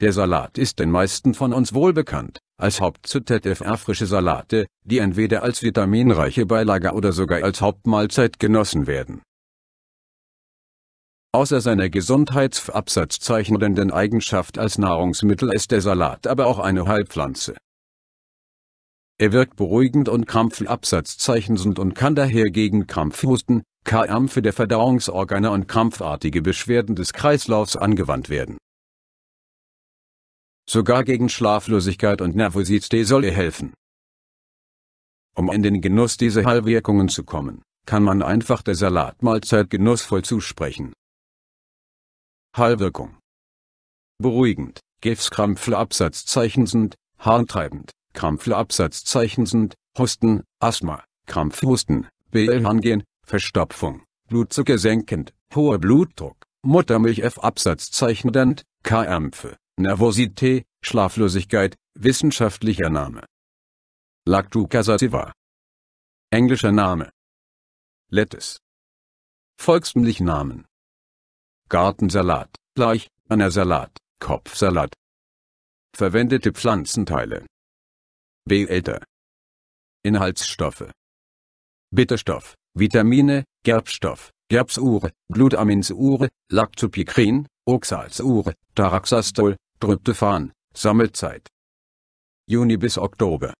Der Salat ist den meisten von uns wohlbekannt, als Hauptzutat frische Salate, die entweder als vitaminreiche Beilage oder sogar als Hauptmahlzeit genossen werden. Außer seiner gesundheitsabsatzzeichnenden Eigenschaft als Nahrungsmittel ist der Salat aber auch eine Heilpflanze. Er wirkt beruhigend und krampfabsatzzeichnend und kann daher gegen Krampfhusten, Krämpfe der Verdauungsorgane und krampfartige Beschwerden des Kreislaufs angewandt werden. Sogar gegen Schlaflosigkeit und Nervosität soll ihr helfen. Um in den Genuss dieser Heilwirkungen zu kommen, kann man einfach der Salatmahlzeit genussvoll zusprechen. Heilwirkung Beruhigend, gefskrampfle sind, harntreibend, krampfle sind, Husten, Asthma, Krampfhusten, Bellhangien, Verstopfung, Blutzucker senkend, hoher Blutdruck, Muttermilch F-Absatzzeichen dent, Krämpfe, Nervosität, Schlaflosigkeit, wissenschaftlicher Name. Lactuca sativa. Englischer Name. Lettuce. Volkstümlich Namen. Gartensalat, gleich, Annersalat, Kopfsalat. Verwendete Pflanzenteile. Behälter. Inhaltsstoffe. Bitterstoff, Vitamine, Gerbstoff, Gerbsure, Glutaminsure, Lactopikrin, Oxalsure, Taraxastol, Drübte fahren, Sammelzeit. Juni bis Oktober.